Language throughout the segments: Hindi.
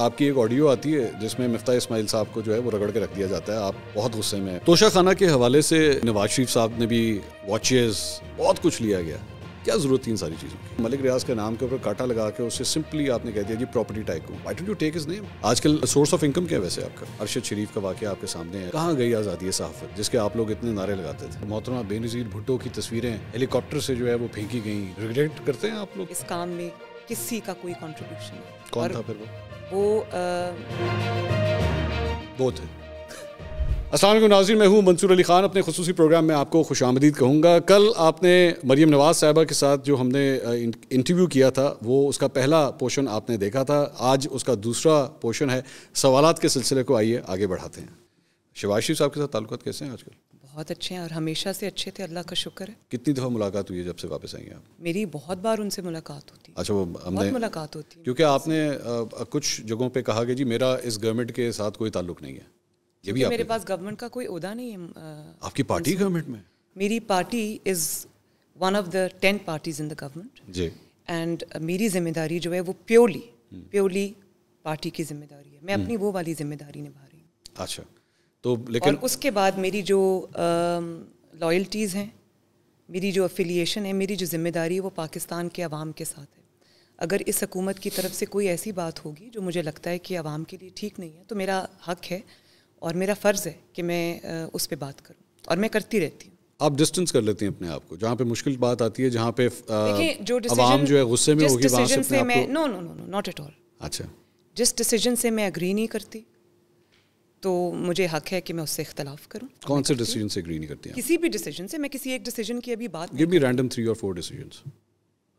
आपकी एक ऑडियो आती है जिसमें मिफ्ता इस्माइल साहब को जो है वो रगड़ के रख दिया जाता है आप बहुत गुस्से में तोशा खाना के हवाले से नवाज शरीफ साहब ने भी वॉचेस बहुत कुछ लिया गया क्या जरूरत थी इन सारी चीज़ों की मलिक रियाज के नाम के ऊपर काटा लगा के उसे सिंपली आपने कह दिया जी property type why white you take is name आजकल सोर्स ऑफ इनकम क्या है वैसे आपका अरशद शरीफ का वाक्य आपके सामने है कहाँ गई आज़ादी सहाफत जिसके आप लोग इतने नारे लगाते थे मोहतरमा बेनजीर भुट्टो की तस्वीरें हेलीकॉप्टर से जो है वो फेंकी गई रिग्रेट करते हैं आप लोग इस काम में किसी का कोई कॉन्ट्रीब्यूशन कौन था फिर वो वो बोध असल नाजिर मैं हूँ मंसूर अली ख़ान अपने खसूस प्रोग्राम में आपको खुश आमदीद कहूँगा कल आपने मरीम नवाज़ साहिबा के साथ जो हमने इंटरव्यू किया था वो उसका पहला पोर्शन आपने देखा था आज उसका दूसरा पोर्शन है सवालत के सिलसिले को आइए आगे बढ़ाते हैं शिवाज साहब के साथ ताल्लुक कैसे हैं आजकल बहुत अच्छे हैं और हमेशा से अच्छे थे अल्लाह का शुक्र है कितनी दफ़ा मुलाकात हुई है जब से वापस आई आप मेरी बहुत बार उनसे मुलाकात होती है अच्छा वो हमने बहुत मुलाकात होती है क्योंकि आपने आ, कुछ जगहों पे कहा कि जी मेरा इस गवर्नमेंट के साथ कोई ताल्लुक नहीं है ये भी मेरे पास गवर्नमेंट का कोई उदा नहीं है आपकी पार्टी गवर्नमेंट में मेरी party is one of the ten parties in the government जी एंड मेरी जिम्मेदारी जो है वो प्योरली हम्म। प्योरली पार्टी की जिम्मेदारी है मैं हम्म। अपनी वो वाली जिम्मेदारी निभा रही हूँ अच्छा तो लेकिन और उसके बाद मेरी जो लॉयल्टीज़ हैं मेरी जो अफिलिएशन है मेरी जो जिम्मेदारी है वो पाकिस्तान के अवाम के साथ है अगर इस हकूमत की तरफ से कोई ऐसी बात होगी जो मुझे लगता है कि आवाम के लिए ठीक नहीं है तो मेरा हक है और मेरा फ़र्ज़ है कि मैं उस पर बात करूँ और मैं करती रहती हूँ आप डिस्टेंस कर लेती हैं अपने आप को जहाँ पे मुश्किल बात आती है जहाँ पे जो आवाम जो है गुस्से में होगी से, अच्छा। से मैं no no no not at all अच्छा जिस डिसीजन से मैं अग्री नहीं करती तो मुझे हक है कि मैं उससे इख्तलाफ करूँ कौन से डिसीजन से एग्री नहीं करती हैं किसी भी डिसीजन से मैं किसी एक डिसीजन की अभी बात गिव मी रैंडम थ्री और फोर डिसीजंस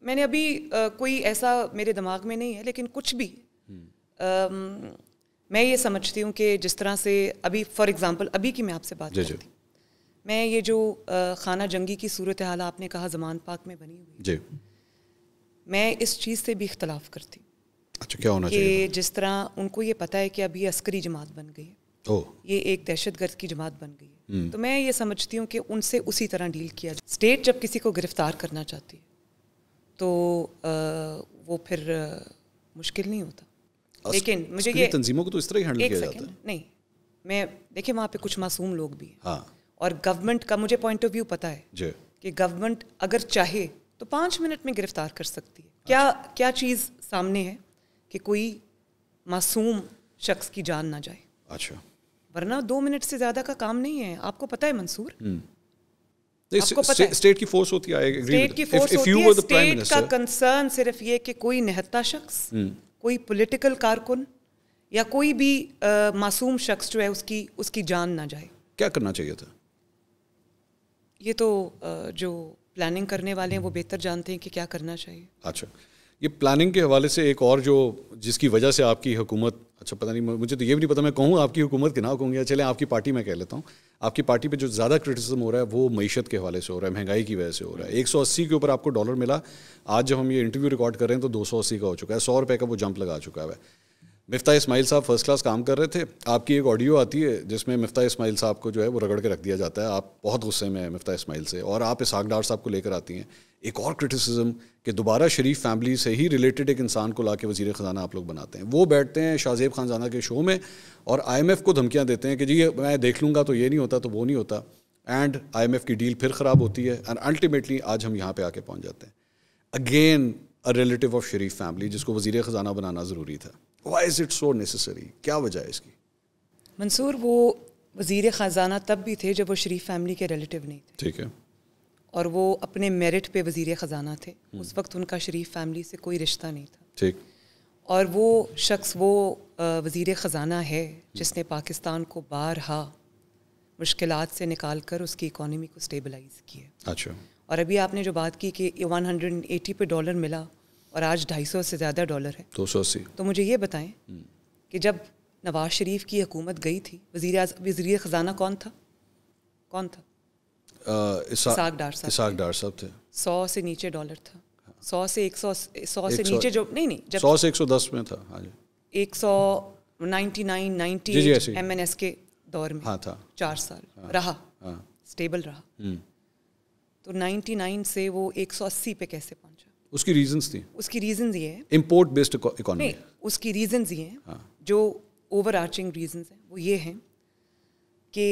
मैंने अभी आ, कोई ऐसा मेरे दिमाग में नहीं है लेकिन कुछ भी hmm. आ, मैं ये समझती हूँ कि जिस तरह से अभी फॉर एग्ज़ाम्पल अभी की मैं आपसे बात करती मैं ये जो आ, खाना जंगी की सूरत हाल आपने कहा जमान पाक में बनी हुई जी मैं इस चीज़ से भी इख्तलाफ करती अच्छा क्या होना चाहिए जिस तरह उनको ये पता है कि अभी अस्करी जमात बन गई है ये एक दहशत गर्द की जमात बन गई है हम्म। तो मैं ये समझती हूँ कि उनसे उसी तरह डील किया जाए स्टेट जब किसी को गिरफ्तार करना चाहती है तो वो फिर मुश्किल नहीं होता लेकिन मुझे ये तंजीमों को तो इस तरह ही हैंडल किया जाता है नहीं मैं देखिए वहाँ पे कुछ मासूम लोग भी हैं हाँ। और गवर्नमेंट का मुझे पॉइंट ऑफ व्यू पता है कि गवर्नमेंट अगर चाहे तो पाँच मिनट में गिरफ्तार कर सकती है अच्छा। क्या क्या चीज़ सामने है कि कोई मासूम शख्स की जान ना जाए अच्छा वरना दो मिनट से ज़्यादा का काम नहीं है आपको पता है मंसूर हम्म। स्टेट की फोर्स होती है स्टेट की फोर्स होती है स्टेट का कंसर्न सिर्फ ये कि कोई निहत्ता शख्स हम्म। कोई पॉलिटिकल कारकुन या कोई भी मासूम शख्स जो है उसकी उसकी जान ना जाए क्या करना चाहिए था ये तो जो प्लानिंग करने वाले हैं वो बेहतर जानते हैं कि क्या करना चाहिए अच्छा ये प्लानिंग के हवाले से एक और जो जिसकी वजह से आपकी हुकूमत अच्छा पता नहीं मुझे तो ये भी नहीं पता मैं कहूँ आपकी हुकूमत के ना या चले आपकी पार्टी में कह लेता हूँ आपकी पार्टी पे जो ज़्यादा क्रिटिसिज्म हो रहा है वो मीशत के हवाले से हो रहा है महंगाई की वजह से हो रहा है 180 के ऊपर आपको डॉलर मिला आज जब हम ये इंटरव्यू रिकॉर्ड कर रहे हैं तो 280 का हो चुका है सौ रुपये का वो जंप लगा चुका है मिफ्ता इसमाइल साहब फर्स्ट क्लास काम कर रहे थे आपकी एक ऑडियो आती है जिसमें मिफ्ता इस्माइल साहब को जो है वो रगड़ के रख दिया जाता है आप बहुत गुस्से में हैं मिफ्ता इस्माइल से और आप इसहाक डार साहब को लेकर आती हैं एक और क्रिटिसिज्म कि दोबारा शरीफ फैमिली से ही रिलेटेड एक इंसान को ला के वजीर ख़जाना आप लोग बनाते हैं वो बैठते हैं शाहजेब खानजाना के शो में और आई को धमकियाँ देते हैं कि जी मैं देख लूँगा तो ये नहीं होता तो वो नहीं होता एंड आई की डील फिर ख़राब होती है एंड अल्टीमेटली आज हम यहाँ पर आके पहुँच जाते हैं again a relative of Sharif family जिसको वजीर ख़जाना बनाना ज़रूरी था why is it so necessary क्या वजह है इसकी मंसूर वो वजीर ख़जाना तब भी थे जब वो शरीफ फैमिली के रिलेटिव नहीं थे ठीक है और वो अपने मेरिट पे वजीर ख़जाना थे उस वक्त उनका शरीफ फैमिली से कोई रिश्ता नहीं था ठीक और वो शख्स वो वज़ी ख़जाना है जिसने पाकिस्तान को बारहा मुश्किल से निकाल कर उसकी इकानमी को स्टेबलाइज किया अच्छा और अभी आपने जो बात की कि वन हंड्रेड एटी पे डॉलर मिला और आज ढाई सौ से ज़्यादा डॉलर है दो सौ अस्सी तो मुझे ये बताएं हम्म। कि जब नवाज शरीफ की हुकूमत गई थी वजीर वजी ख़जाना कौन था कौन था इसाक डार साहब थे सौ से नीचे डॉलर था सौ से एक सौ सौ से नीचे जो नहीं नहीं जब सौ से एक सौ दस में था हाँ जी एक सौ नाइन्टी नाइन नाइन्टी एम एन एस के दौर में हाँ था चार साल हाँ, रहा हाँ, स्टेबल रहा हम्म। तो नाइन्टी नाइन से वो एक सौ अस्सी पे कैसे पहुंचा उसकी रीजंस थी उसकी रीजंस ये है इम्पोर्ट बेस्ड इकोनॉमी उसकी रीजंस ये हैं हाँ। जो ओवर आर्चिंग रीजंस हैं वो ये हैं कि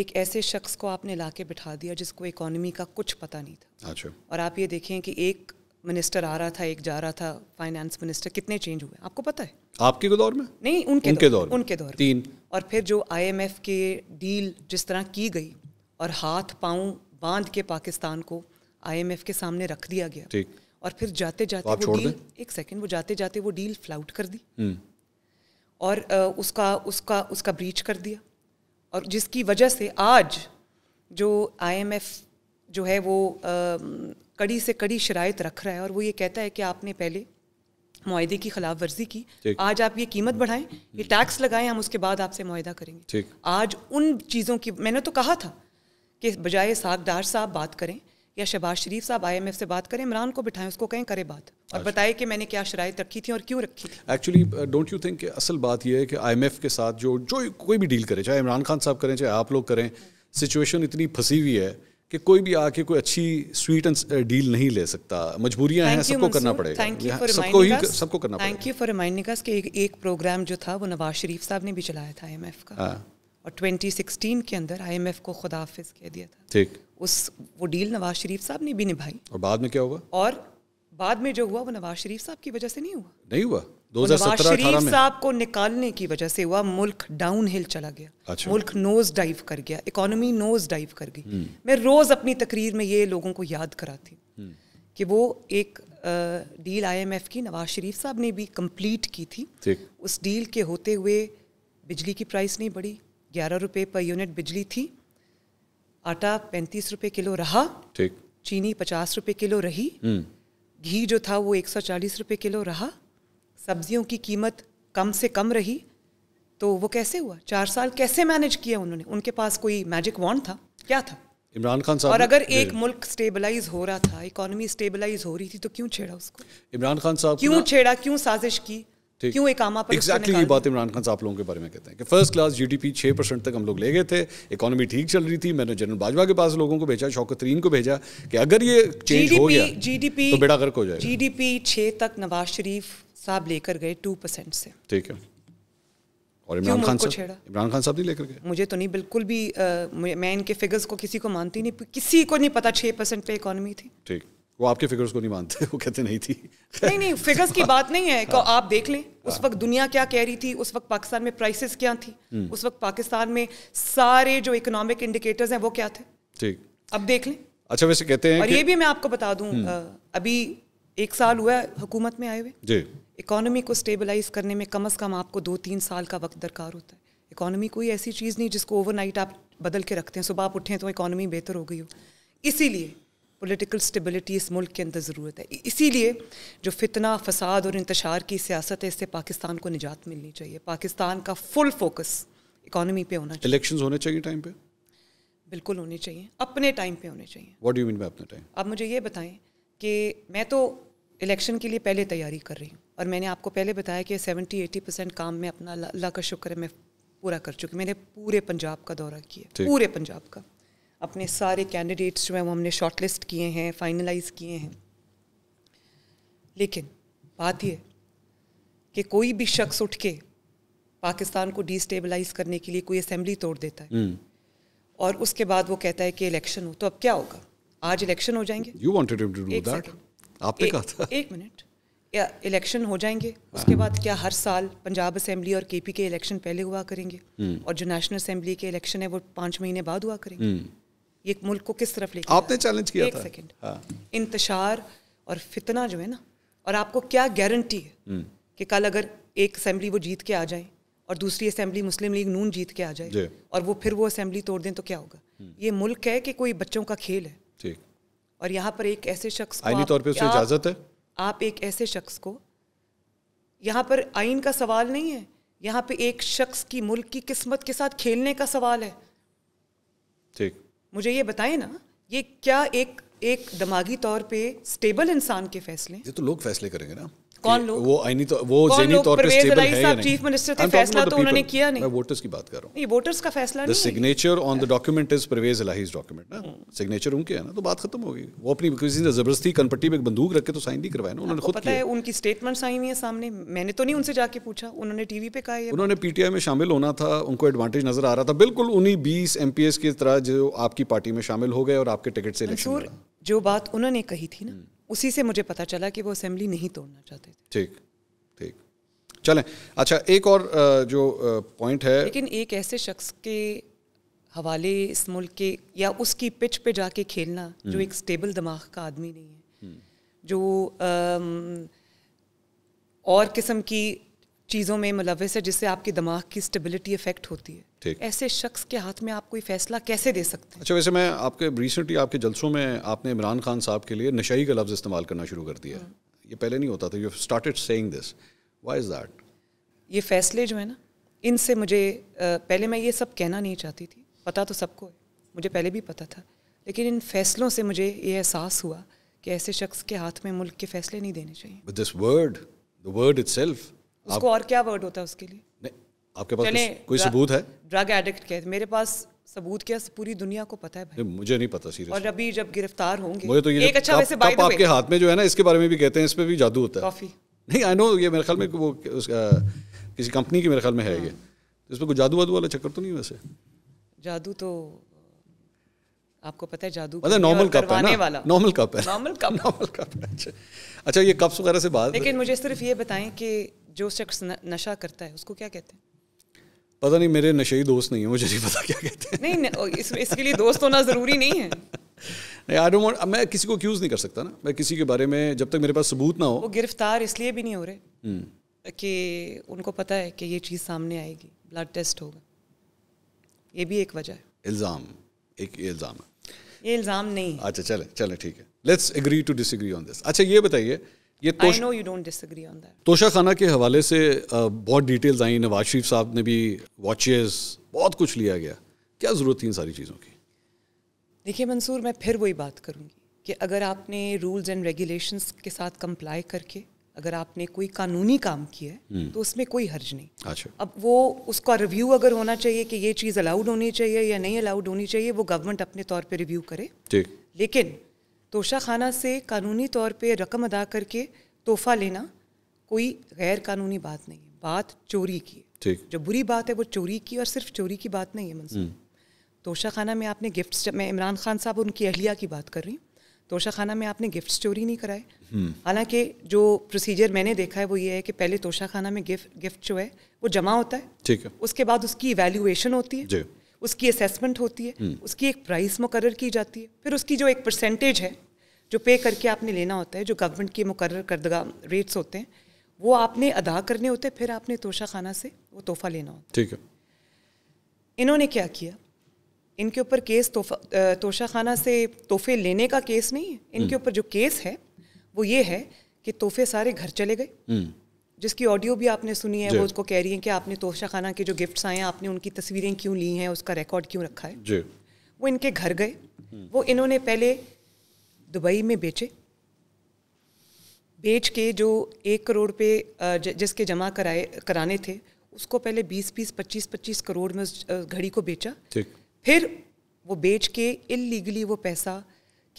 एक ऐसे शख्स को आपने ला के बिठा दिया जिसको इकोनॉमी का कुछ पता नहीं था अच्छा और आप ये देखें कि एक मिनिस्टर आ रहा था एक जा रहा था फाइनेंस मिनिस्टर कितने चेंज हुए आपको पता है आपके दौर में नहीं उनके, उनके दौर, दौर उनके दौर तीन और फिर जो आईएमएफ के डील जिस तरह की गई और हाथ पांव बांध के पाकिस्तान को आईएमएफ के सामने रख दिया गया ठीक और फिर जाते जाते तो वो डील एक सेकेंड वो जाते जाते वो डील फ्लाउट कर दी हम्म। और उसका उसका उसका ब्रीच कर दिया और जिसकी वजह से आज जो आई जो है वो कड़ी से कड़ी शराय रख रहा है और वो ये कहता है कि आपने पहले माहे की खिलाफ वर्जी की आज आप ये कीमत बढ़ाएं ये टैक्स लगाएं हम उसके बाद आपसे माहा करेंगे आज उन चीज़ों की मैंने तो कहा था कि बजाय सागदार साहब बात करें या शहबाज शरीफ साहब आई से बात करें इमरान को बिठाएं उसको कहें करें बात और अच्छा। बताए कि मैंने क्या शराय रखी थी और क्यों रखी थी एक्चुअली डोंट यू थिंक असल बात यह है कि एफ के साथ जो जो कोई भी डील करे चाहे इमरान खान साहब करें चाहे आप लोग करें सिचुएशन इतनी फंसी हुई है कि कोई भी आके कोई अच्छी स्वीट एंड डील नहीं ले सकता मजबूरियां हैं सबको करना पड़ेगा सबको ही सबको करना पड़ेगा thank you for reminding us कि एक प्रोग्राम जो था वो नवाज शरीफ साहब ने भी चलाया था आईएमएफ का हाँ। और 2016 के अंदर आईएमएफ को खुदाफिज कह दिया था ठीक उस वो डील नवाज शरीफ साहब ने भी निभाई और बाद में क्या हुआ और बाद में जो हुआ वो नवाज शरीफ साहब की वजह से नहीं हुआ नहीं हुआ नवाज शरीफ साहब को निकालने की वजह से हुआ मुल्क डाउन हिल चला गया अच्छा। मुल्क नोज डाइव कर गया इकोनॉमी नोज डाइव कर गई हम्म। मैं रोज अपनी तकरीर में ये लोगों को याद कराती हम्म। कि वो एक डील आईएमएफ की नवाज शरीफ साहब ने भी कंप्लीट की थी उस डील के होते हुए बिजली की प्राइस नहीं बढ़ी ग्यारह रुपये पर यूनिट बिजली थी आटा पैंतीस रुपये किलो रहा ठीक चीनी पचास रुपये किलो रही हम्म। घी जो था वो एक सौ चालीस रुपये किलो रहा सब्जियों की कीमत कम से कम रही तो वो कैसे हुआ चार साल कैसे मैनेज किया उन्होंने उनके पास कोई मैजिक वॉन्ड था क्या था इमरान खान साहब और अगर एक मुल्क स्टेबलाइज हो रहा था इकोनॉमी स्टेबलाइज हो रही थी तो क्यों छेड़ा उसको इमरान खान साहब क्यों छेड़ा क्यों साजिश की क्यों एक आम पर एग्जैक्टली ये बात इमरान खान साहब लोगों के बारे में कहते हैं कि first class G D P छः परसेंट तक हम लोग ले गए थे इकोनॉमी ठीक चल रही थी मैंने जनरल बाजवा के पास लोगों को भेजा शौकत तरीन को भेजा कि अगर ये चेंज GDP, हो गया जी डी पी बेड़ा गर्क हो जाए जी डी पी छः तक नवाज शरीफ साहब लेकर गए टू परसेंट से ठीक है और इमरान खान साहब इमरान खान साहब नहीं लेकर गए मुझे तो नहीं बिल्कुल भी मैं इनके फिगर्स को किसी को मानती नहीं किसी को नहीं पता छः परसेंट पे इकोनॉमी थी ठीक वो आपके फिगर्स को नहीं मानते वो कहते नहीं थी नहीं नहीं फिगर्स की बात नहीं है हाँ, आप देख लें उस हाँ। वक्त दुनिया क्या कह रही थी उस वक्त पाकिस्तान में प्राइसेस क्या थी हम्म। उस वक्त पाकिस्तान में सारे जो इकोनॉमिक इंडिकेटर्स हैं वो क्या थे ठीक अब देख लें अच्छा वैसे कहते हैं और ये भी मैं आपको बता दूँ हम्म। अभी एक साल हुआ हुकूमत में आए हुए जी इकोनॉमी को स्टेबलाइज करने में कम अज़ कम आपको दो तीन साल का वक्त दरकार होता है इकोनॉमी कोई ऐसी चीज़ नहीं जिसको ओवरनाइट आप बदल के रखते हैं सुबह आप उठें तो इकोनॉमी बेहतर हो गई हो इसीलिए पॉलिटिकल स्टेबिलिटी इस मुल्क के अंदर ज़रूरत है इसीलिए जो फितना फसाद और इंतशार की सियासत है इससे पाकिस्तान को निजात मिलनी चाहिए पाकिस्तान का फुल फोकस इकानमी पे होना चाहिए इलेक्शन होने चाहिए टाइम पे बिल्कुल होने चाहिए अपने टाइम पे होने चाहिए व्हाट डू मीन बाय अपने टाइम आप मुझे ये बताएं कि मैं तो इलेक्शन के लिए पहले तैयारी कर रही हूँ और मैंने आपको पहले बताया कि सेवेंटी एटी परसेंट काम मैं अपना अल्लाह का शुक्र है मैं पूरा कर चुकी मैंने पूरे पंजाब का दौरा किया पूरे पंजाब का अपने सारे कैंडिडेट्स जो हैं वो हमने शॉर्टलिस्ट किए हैं फाइनलाइज किए हैं लेकिन बात यह कि कोई भी शख्स उठ के पाकिस्तान को डिस्टेबलाइज करने के लिए कोई असेंबली तोड़ देता है हम्म। और उसके बाद वो कहता है कि इलेक्शन हो तो अब क्या होगा आज इलेक्शन हो जाएंगे you wanted him to do that आपने कहा था एक मिनट इलेक्शन हो जाएंगे उसके बाद क्या हर साल पंजाब असेंबली और केपी के इलेक्शन पहले हुआ करेंगे हम्म। और जो नेशनल असेंबली के इलेक्शन है वो पाँच महीने बाद हुआ करेंगे हम्म। ये मुल्क को किस तरफ लेके आपने चैलेंज किया एक था सेकंड हाँ। इंतशार और फितना जो है ना और आपको क्या गारंटी है हम्म। कि कल अगर एक असेंबली वो जीत के आ जाए और दूसरी असेंबली मुस्लिम लीग नून जीत के आ जाए और वो फिर वो असेंबली तोड़ दें तो क्या होगा हम्म। ये मुल्क है कि कोई बच्चों का खेल है ठीक और यहाँ पर एक ऐसे शख्स आईनी तौर पे उसे इजाजत है आप एक ऐसे शख्स को यहाँ पर आइन का सवाल नहीं है यहाँ पे एक शख्स की मुल्क की किस्मत के साथ खेलने का सवाल है ठीक मुझे ये बताएं ना ये क्या एक एक दिमागी तौर पे स्टेबल इंसान के फैसले ये तो लोग फैसले करेंगे ना कौन लोग वो तो वो जेनी तौर पे स्टेबल है या नहीं चीफ मिनिस्टर थे फैसला तो उन्होंने किया नहीं मैं वोटर्स की बात कर रहा हूं ये वोटर्स का फैसला नहीं signature on the document is Pervaiz Elahi's document ना सिग्नेचर hmm. उनके है ना तो बात खत्म वो अपनी किसी ने जबरदस्ती कनपट्टी में बंदूक रख के तो साइन नहीं करवाया ना उन्होंने खुद पता है उनकी स्टेटमेंट्स आई हुई है सामने मैंने तो नहीं उनसे जाके पूछा उन्होंने टीवी पे कहा उन्होंने पीटीआई में शामिल होना था उनको एडवांटेज नजर आ रहा था बिल्कुल उन्हीं बीस एम की तरह जो आपकी पार्टी में शामिल हो गए और आपके टिकट से इलेक्शन जो बात उन्होंने कही थी ना hmm. उसी से मुझे पता चला कि वो असेंबली नहीं तोड़ना चाहते थे ठीक ठीक चलें अच्छा एक और जो पॉइंट है लेकिन एक ऐसे शख्स के हवाले इस मुल्क के या उसकी पिच पे जाके खेलना जो हम्म। एक स्टेबल दिमाग का आदमी नहीं है हम्म। जो आम, और किस्म की चीज़ों में मुलविस है जिससे आपके दिमाग की स्टेबिलिटी इफेक्ट होती है ठीक ऐसे शख्स के हाथ में आप कोई फैसला कैसे दे सकते हैं अच्छा वैसे मैं आपके रिसेंटली आपके जलसों में आपने इमरान खान साहब के लिए नशाई का लफ्ज़ इस्तेमाल करना शुरू कर दिया हाँ। ये पहले नहीं होता था you started saying this why is that ये फैसले जो है ना इनसे मुझे पहले मैं ये सब कहना नहीं चाहती थी पता तो सबको है मुझे पहले भी पता था लेकिन इन फैसलों से मुझे ये एहसास हुआ कि ऐसे शख्स के हाथ में मुल्क के फैसले नहीं देने चाहिए this word the word itself उसको और क्या वर्ड होता है उसके लिए आपके पास कोई सबूत है ड्रग एडिक्ट कहते मेरे पास सबूत क्या पूरी दुनिया को पता है भाई मुझे नहीं पता सीरियस और अभी जब गिरफ्तार होंगे मुझे तो ये एक अच्छा वैसे बाय आपके हाथ में जो है ना इसके बारे में भी कहते हैं इस पे भी जादू होता है कॉफी नहीं आई नो ये मेरे ख्याल में वो किसी कंपनी की मेरे ख्याल में है ये हाँ। तो इस पे कोई जादू वादू वाला चक्कर तो नहीं वैसे जादू तो आपको पता है जादू मतलब नॉर्मल कप है ना नॉर्मल कप है नॉर्मल कप नॉर्मल कप है अच्छा, अच्छा ये कप्स वगैरह से बात लेकिन मुझे सिर्फ ये बताएं कि जो शख्स नशा करता है उसको क्या कहते हैं पता नहीं मेरे नशे ही दोस्त नहीं है मुझे नहीं पता क्या कहते हैं नहीं इस, इसके लिए दोस्त होना ज़रूरी नहीं है नहीं आई डोंट मैं किसी को अक्यूज़ नहीं कर सकता ना मैं किसी के बारे में जब तक मेरे पास सबूत ना हो वो गिरफ्तार इसलिए भी नहीं हो रहे हम्म। कि उनको पता है कि ये चीज़ सामने आएगी ब्लड टेस्ट होगा ये भी एक वजह है इल्ज़ाम एक इल्ज़ाम है ये इल्ज़ाम नहीं अच्छा चले चले ठीक है let's agree to disagree on this अच्छा ये बताइए ये तोश... तोशा खाना के हवाले से बहुत डिटेल्स आई नवाज शरीफ साहब ने भी वॉचेस बहुत कुछ लिया गया क्या ज़रूरत थी इन सारी चीज़ों की देखिए मंसूर मैं फिर वही बात करूँगी कि अगर आपने रूल्स एंड रेगुलेशंस के साथ कंप्लाई करके अगर आपने कोई कानूनी काम किया है हम्म। तो उसमें कोई हर्ज नहीं अच्छा अब वो उसका रिव्यू अगर होना चाहिए कि ये चीज़ अलाउड होनी चाहिए या नहीं अलाउड होनी चाहिए वो गवर्नमेंट अपने तौर पे रिव्यू करे ठीक लेकिन तोशाखाना से कानूनी तौर पे रकम अदा करके तोहफा लेना कोई गैर कानूनी बात नहीं है बात चोरी की ठीक जो बुरी बात है वो चोरी की और सिर्फ चोरी की बात नहीं है मंसूर हम्म। तोशाखाना में आपने गिफ्ट्स मैं इमरान खान साहब उनकी अहलिया की बात कर रही हूँ तोशाखाना में आपने गिफ्ट चोरी नहीं कराए हम्म। हालांकि जो प्रोसीजर मैंने देखा है वो ये है कि पहले तोशाखाना में गिफ्ट गिफ्ट जो है वो जमा होता है ठीक है उसके बाद उसकी इवेल्यूएशन होती है उसकी असेसमेंट होती है हम्म। उसकी एक प्राइस मुकर की जाती है फिर उसकी जो एक परसेंटेज है जो पे करके आपने लेना होता है जो गवर्नमेंट के मुकर करदगा रेट्स होते हैं वो आपने अदा करने होते हैं फिर आपने तोशा खाना से वो तोहफा लेना होता ठीक है इन्होंने क्या किया इनके ऊपर केस तोहफा तोशा खाना से तोहफे लेने का केस नहीं है इनके हम्म। ऊपर जो केस है वो ये है कि तोहफे सारे घर चले गए हम्म। जिसकी ऑडियो भी आपने सुनी है वो उसको कह रही है कि आपने तोशा खाना के जो गिफ्ट्स आए हैं आपने उनकी तस्वीरें क्यों ली हैं उसका रिकॉर्ड क्यों रखा है जी वो इनके घर गए हम्म। वो इन्होंने पहले दुबई में बेचे बेच के जो एक करोड़ पे जिसके जमा कराए कराने थे उसको पहले बीस बीस पच्चीस पच्चीस करोड़ में उस घड़ी को बेचा फिर वो बेच के इलीगली वो पैसा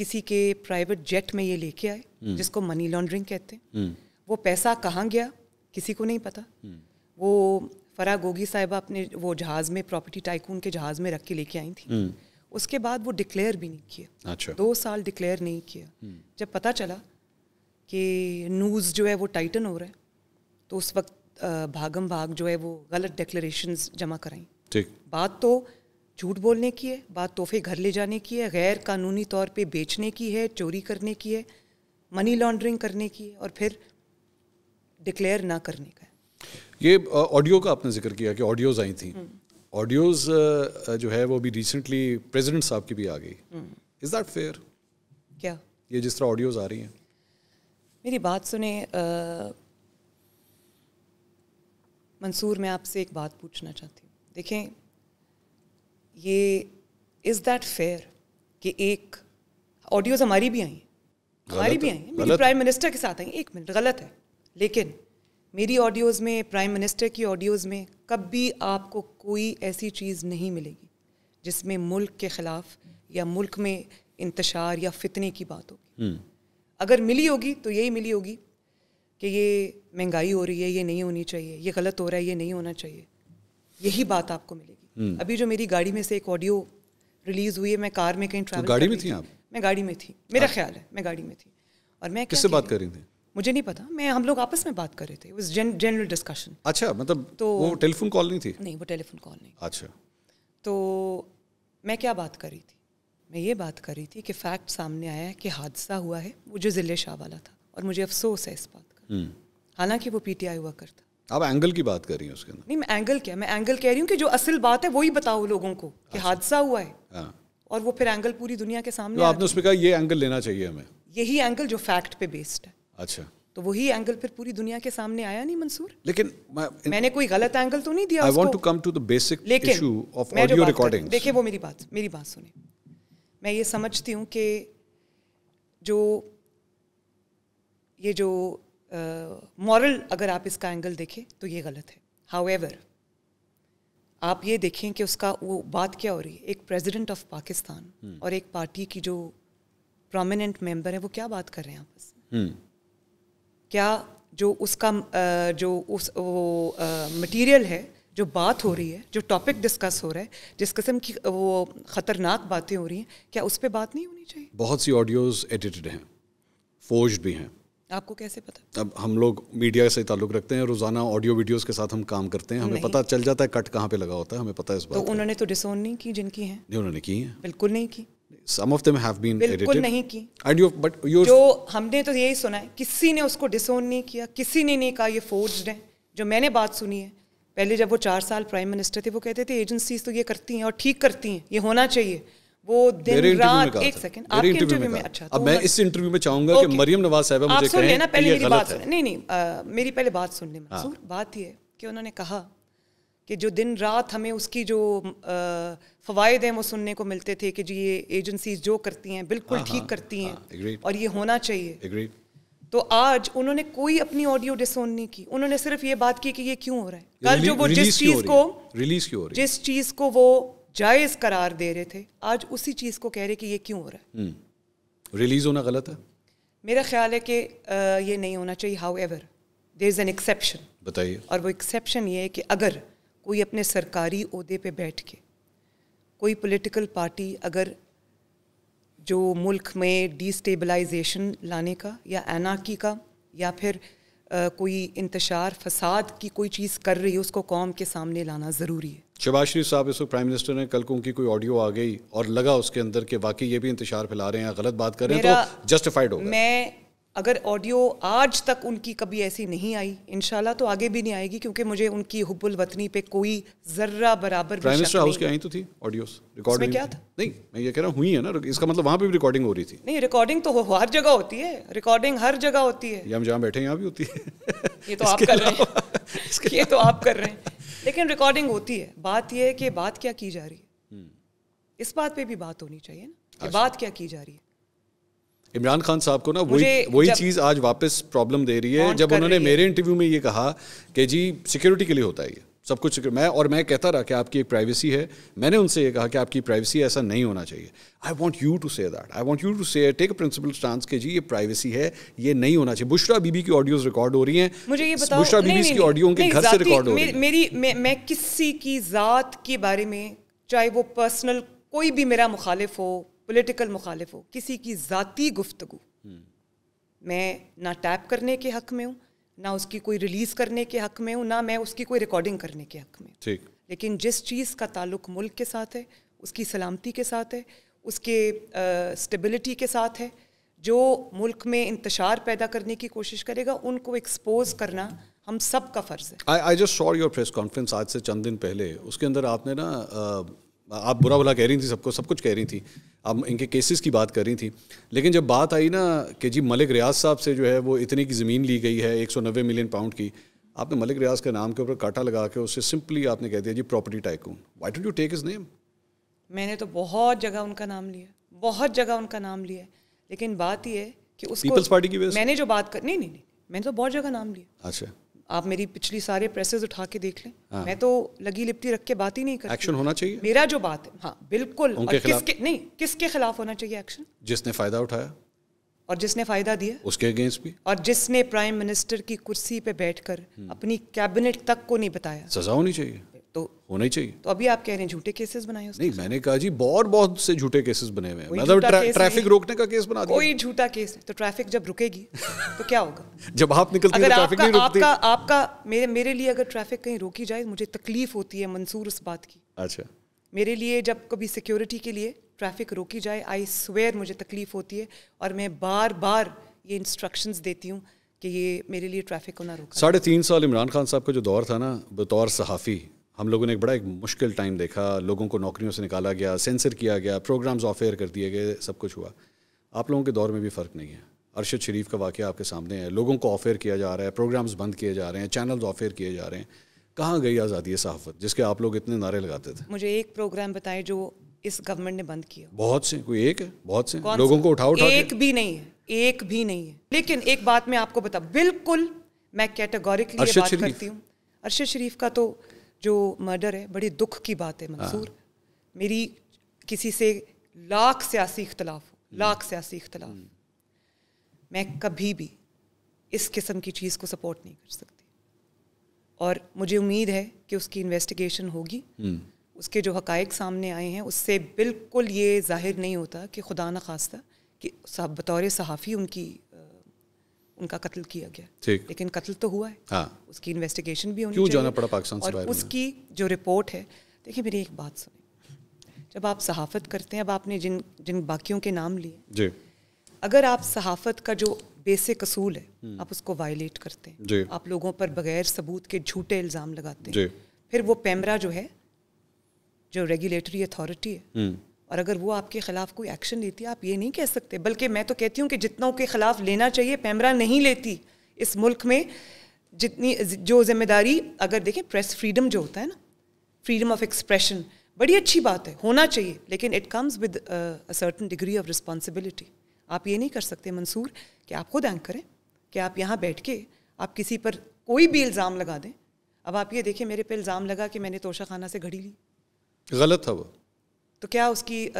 किसी के प्राइवेट जेट में ये लेके आए हम्म। जिसको मनी लॉन्ड्रिंग कहते हैं हम्म। वो पैसा कहाँ गया किसी को नहीं पता हम्म। वो फरा गोगी साहिबा अपने वो जहाज़ में प्रॉपर्टी टाइकून के जहाज़ में रख के लेके आई थी हम्म। उसके बाद वो डिक्लेयर भी नहीं किया अच्छा। दो साल डिक्लेयर नहीं किया हम्म। जब पता चला कि न्यूज़ जो है वो टाइटन हो रहा है तो उस वक्त भागम भाग जो है वो गलत डिक्लेरेशन जमा कराई ठीक बात तो झूठ बोलने की है बात तोहफे घर ले जाने की है गैर कानूनी तौर पे बेचने की है चोरी करने की है मनी लॉन्ड्रिंग करने की है और फिर डिक्लेयर ना करने का ये ऑडियो का आपने जिक्र किया कि ऑडियोज आई थी ऑडियोज हम्म। जो है वो अभी रिसेंटली प्रेसिडेंट साहब की भी आ गई इज दैट फेयर क्या ये जिस तरह ऑडियोज आ रही हैं मेरी बात सुने मंसूर मैं आपसे एक बात पूछना चाहती हूँ देखें ये इज़ दैट फेयर कि एक ऑडियोज़ हमारी भी आई हमारी भी आई प्राइम मिनिस्टर के साथ आई एक मिनट गलत है लेकिन मेरी ऑडियोज़ में प्राइम मिनिस्टर की ऑडियोज़ में कभी आपको कोई ऐसी चीज़ नहीं मिलेगी जिसमें मुल्क के ख़िलाफ़ या मुल्क में इंतशार या फितने की बात होगी हम्म। अगर मिली होगी तो यही मिली होगी कि ये महंगाई हो रही है ये नहीं होनी चाहिए ये गलत हो रहा है ये नहीं होना चाहिए यही बात आपको मिलेगी हम्म। अभी जो मेरी गाड़ी में से एक ऑडियो रिलीज़ हुई है मैं कार में कहीं ट्रैवल तो गाड़ी में थी आप मैं गाड़ी में थी मेरा ख्याल है मैं गाड़ी में थी और मैं किससे बात कर रही थी मुझे नहीं पता मैं हम लोग आपस में बात कर रहे थे वाज जनरल डिस्कशन अच्छा मतलब तो वो टेलीफोन कॉल नहीं थी नहीं वो टेलीफोन कॉल नहीं अच्छा तो मैं क्या बात कर रही थी मैं ये बात कर रही थी कि फैक्ट सामने आया है कि हादसा हुआ है वो जो ज़िले शाह वाला था और मुझे अफसोस है इस बात का हम्म। हालांकि वो पी हुआ करता अब एंगल की बात कर रही हूँ उसके अंदर नहीं मैं एंगल क्या मैं एंगल कह रही हूँ कि जो असल बात है वही बताओ लोगों को कि अच्छा। हादसा हुआ है हाँ। और वो फिर एंगल पूरी दुनिया के सामने तो आपने उसमें कहा ये एंगल लेना चाहिए हमें यही एंगल जो फैक्ट पे बेस्ड है अच्छा तो वही एंगल फिर पूरी दुनिया के सामने आया नहीं मंसूर लेकिन मैं, मैंने कोई गलत एंगल तो नहीं दिया to come the basic issue of audio recording देखिए वो मेरी बात मेरी बात सुने मैं ये समझती हूँ कि जो ये जो मॉरल uh, अगर आप इसका एंगल देखें तो ये गलत है हाउ आप ये देखें कि उसका वो बात क्या हो रही है एक प्रेसिडेंट ऑफ पाकिस्तान और एक पार्टी की जो प्रोमिनेंट मेंबर है वो क्या बात कर रहे हैं आपस में हम्म। क्या जो उसका जो उस वो मटेरियल है जो बात हो रही है जो टॉपिक डिस्कस हो रहा है जिस किस्म की वो ख़तरनाक बातें हो रही हैं क्या उस पर बात नहीं होनी चाहिए बहुत सी ऑडियोज़ एडिटेड हैं फोज भी हैं आपको कैसे पता अब हम लोग मीडिया से ताल्लुक रखते हैं रोजाना ऑडियो वीडियोस के साथ हम काम करते हैं हमें पता चल जाता है कट कहाँ पे लगा होता है हमें पता है इस बात तो उन्होंने तो डिसोन नहीं की जिनकी हैं नहीं उन्होंने की हैं बिल्कुल नहीं की some of them have been बिल्कुल नहीं की एंड यू बट यू जो हमने तो यही सुना है किसी ने उसको डिसोन नहीं किया किसी ने नहीं कहा ये फोर्ज्ड है जो मैंने बात सुनी है पहले जब वो चार साल प्राइम मिनिस्टर थे वो कहते थे एजेंसीज तो ये करती हैं और ठीक करती हैं ये होना चाहिए वो दिन रात एक सेकंड आपके इंटरव्यू में अच्छा अब मैं इस इंटरव्यू में चाहूंगा कि मरियम नवाज साहब मुझे कहें ना पहले मेरी बात सुन नहीं नहीं मेरी पहले बात हाँ। सुन ले मंसूर बात ये है कि उन्होंने कहा कि जो दिन रात हमें उसकी जो फ़वाद हैं वो सुनने को मिलते थे कि जी ये एजेंसीज जो करती हैं बिल्कुल हाँ, ठीक हाँ, करती हैं हाँ, और ये होना चाहिए agreed. तो आज उन्होंने कोई अपनी ऑडियो डिसोन नहीं की उन्होंने सिर्फ ये बात की कि ये क्यों हो रहा है कल जो वो जिस चीज़ को रिलीज क्यों हो रही जिस चीज़ को वो जायज़ करार दे रहे थे आज उसी चीज़ को कह रहे कि ये क्यों हो रहा है रिलीज हम्म। होना गलत है मेरा ख्याल है कि ये नहीं होना चाहिए however there is an exception बताइए और वो एक्सेप्शन ये है कि अगर कोई अपने सरकारी अहदे पे बैठ के कोई पॉलिटिकल पार्टी अगर जो मुल्क में डिस्टेबलाइजेशन लाने का या एनाकी का या फिर आ, कोई इंतशार फसाद की कोई चीज़ कर रही है उसको कौम के सामने लाना ज़रूरी है शबाज शरीफ साहब इस प्राइम मिनिस्टर ने कल को उनकी कोई ऑडियो आ गई और लगा उसके अंदर के वाकई ये भी इंतशार फैला रहे हैं गलत बात कर रहे हैं तो जस्टिफाइड हो मैं अगर ऑडियो आज तक उनकी कभी ऐसी नहीं आई इन तो आगे भी नहीं आएगी क्योंकि मुझे उनकी हुबुल वतनी पे कोई जर्रा बराबर प्राइम मिनिस्टर हाउस की आई तो थी ऑडियोस रिकॉर्डिंग क्या था नहीं मैं ये कह रहा हूँ हुई है ना इसका मतलब वहाँ पे भी रिकॉर्डिंग हो रही थी नहीं रिकॉर्डिंग तो हर जगह होती है रिकॉर्डिंग हर जगह होती है हम जहाँ बैठे यहाँ भी होती है ये तो आप कर रहे हैं ये तो आप कर रहे हैं लेकिन रिकॉर्डिंग होती है बात यह है कि बात क्या की जा रही है हम्म। इस बात पर भी बात होनी चाहिए ना अच्छा। बात क्या की जा रही है इमरान खान साहब को ना वही वही चीज़ आज वापस प्रॉब्लम दे रही है जब उन्होंने मेरे इंटरव्यू में ये कहा कि जी सिक्योरिटी के लिए होता है ये सब कुछ मैं और मैं कहता रहा कि आपकी एक प्राइवेसी है मैंने उनसे ये कहा कि आपकी प्राइवेसी ऐसा नहीं होना चाहिए I want you to say that I want you to say take a principle stance के जी ये प्राइवेसी है ये नहीं होना चाहिए बुशरा बीबी की ऑडियोज रिकॉर्ड हो रही हैं मुझे ये बताओ बुशरा बीबी की ऑडियो उनके घर से रिकॉर्ड हो रही है मेरी मैं किसी की ज़ात के बारे में चाहे वो पर्सनल कोई भी मेरा मुखालिफ हो पोलिटिकल मुखालिफ हो किसी की ज़ाती गुफ्तु हम्म। मैं ना टैप करने के हक़ में हूँ ना उसकी कोई रिलीज़ करने के हक़ में हूँ ना मैं उसकी कोई रिकॉर्डिंग करने के हक़ में ठीक लेकिन जिस चीज़ का ताल्लुक मुल्क के साथ है उसकी सलामती के साथ है उसके स्टेबिलिटी के साथ है जो मुल्क में इंतशार पैदा करने की कोशिश करेगा उनको एक्सपोज करना हम सब का फ़र्ज़ है I I just saw your press conference आज से चंद दिन पहले उसके अंदर आपने ना आप बुरा भला कह रही थी सबको सब कुछ कह रही थी आप इनके केसेस की बात कर रही थी लेकिन जब बात आई ना कि जी मलिक रियाज साहब से जो है वो इतने की ज़मीन ली गई है एक मिलियन पाउंड की आपने मलिक रियाज के नाम के ऊपर काटा लगा के उससे सिंपली आपने कह दिया जी property tycoon why don't you take is name मैंने तो बहुत जगह उनका नाम लिया बहुत जगह उनका नाम लिया लेकिन बात यह है कि उस पीपल्स पार्टी की वजह मैंने जो बात कर नहीं नहीं नहीं मैंने तो बहुत जगह नाम लिया अच्छा आप मेरी पिछली सारे प्रेसेस उठा के देख लें हाँ। मैं तो लगी लिपटी रख के बात ही नहीं करती एक्शन होना चाहिए मेरा जो बात है हाँ बिल्कुल और किसके नहीं किसके खिलाफ होना चाहिए एक्शन जिसने फायदा उठाया और जिसने फायदा दिया उसके अगेंस्ट भी और जिसने प्राइम मिनिस्टर की कुर्सी पे बैठकर हम्म। अपनी कैबिनेट तक को नहीं बताया सजा होनी चाहिए तो होना ही चाहिए तो अभी आप कह रहे हैं झूठे केसेस बनाए नहीं मैंने कहा जी बहुत बहुत से झूठे केसेस बने हुए हैं मतलब ट्रैफिक रोकने का केस बना दिया कोई झूठा केस तो ट्रैफिक जब रुकेगी तो क्या होगा जब आप निकलते हैं ट्रैफिक तो नहीं रुकती आपका आपका मेरे मेरे लिए अगर ट्रैफिक कहीं रोकी जाए मुझे तकलीफ होती है मंसूर उस बात की अच्छा मेरे लिए जब कभी सिक्योरिटी के लिए ट्रैफिक रोकी जाए आई स्वेयर मुझे तकलीफ होती है और मैं बार बार ये इंस्ट्रक्शंस देती हूँ कि ये मेरे लिए ट्रैफिक को ना रोक साढ़े तीन साल इमरान खान साहब का जो दौर था ना बतौर सहाफ़ी हम लोगों ने एक बड़ा एक मुश्किल टाइम देखा लोगों को नौकरियों से निकाला गया सेंसर किया गया प्रोग्राम्स ऑफ एयर कर दिए गए सब कुछ हुआ आप लोगों के दौर में भी फ़र्क नहीं है अरशद शरीफ का वाक़ आपके सामने है लोगों को ऑफेयर किया जा रहा है प्रोग्राम्स बंद किए जा रहे हैं चैनल्स ऑफेयर किए जा रहे हैं कहाँ गई आज़ादी सहाफ़त जिसके आप लोग इतने नारे लगाते थे मुझे एक प्रोग्राम बताए जो इस गवर्नमेंट ने बंद किया बहुत से कोई एक है बहुत से लोगों को उठाओ उठा एक भी नहीं है एक भी नहीं है लेकिन एक बात मैं आपको बता बिल्कुल मैं कैटेगोरिकली बात करती हूँ अरशद शरीफ का तो जो मर्डर है बड़े दुख की बात है मंसूर हाँ। मेरी किसी से लाख सियासी इख्तलाफ हो हम्म। लाख सियासी इख्तलाफ हम्म। मैं कभी भी इस किस्म की चीज़ को सपोर्ट नहीं कर सकती और मुझे उम्मीद है कि उसकी इन्वेस्टिगेशन होगी हम्म। उसके जो हकायक सामने आए हैं उससे बिल्कुल ये जाहिर नहीं होता कि खुदा न खास्ता कि बतौर सहाफ़ी उनकी उनका कत्ल किया गया लेकिन कत्ल तो हुआ है हाँ। उसकी इन्वेस्टिगेशन भी होनी क्यों जाना पड़ा पाकिस्तान और उसकी जो रिपोर्ट है देखिए मेरी एक बात सुनी जब आप सहाफत करते हैं अब आपने जिन जिन बाकियों के नाम लिए जी अगर आप सहाफत का जो बेसिक असूल है हम्म। आप उसको वायलेट करते हैं आप लोगों पर बगैर सबूत के झूठे इल्ज़ाम लगाते हैं फिर वो पैमरा जो है जो रेगुलेटरी अथॉरिटी है हम्म। और अगर वो आपके ख़िलाफ़ कोई एक्शन लेती है आप ये नहीं कह सकते बल्कि मैं तो कहती हूँ कि जितना उनके ख़िलाफ़ लेना चाहिए पैमरा नहीं लेती इस मुल्क में जितनी जो जिम्मेदारी अगर देखें प्रेस फ्रीडम जो होता है ना फ्रीडम ऑफ एक्सप्रेशन बड़ी अच्छी बात है होना चाहिए लेकिन it comes with certain degree of responsibility आप ये नहीं कर सकते मंसूर कि आप खुद एंक करें कि आप यहाँ बैठ के आप किसी पर कोई भी इल्ज़ाम लगा दें अब आप ये देखें मेरे पे इल्ज़ाम लगा कि मैंने तोशा खाना से घड़ी ली गलत था वो तो क्या उसकी आ,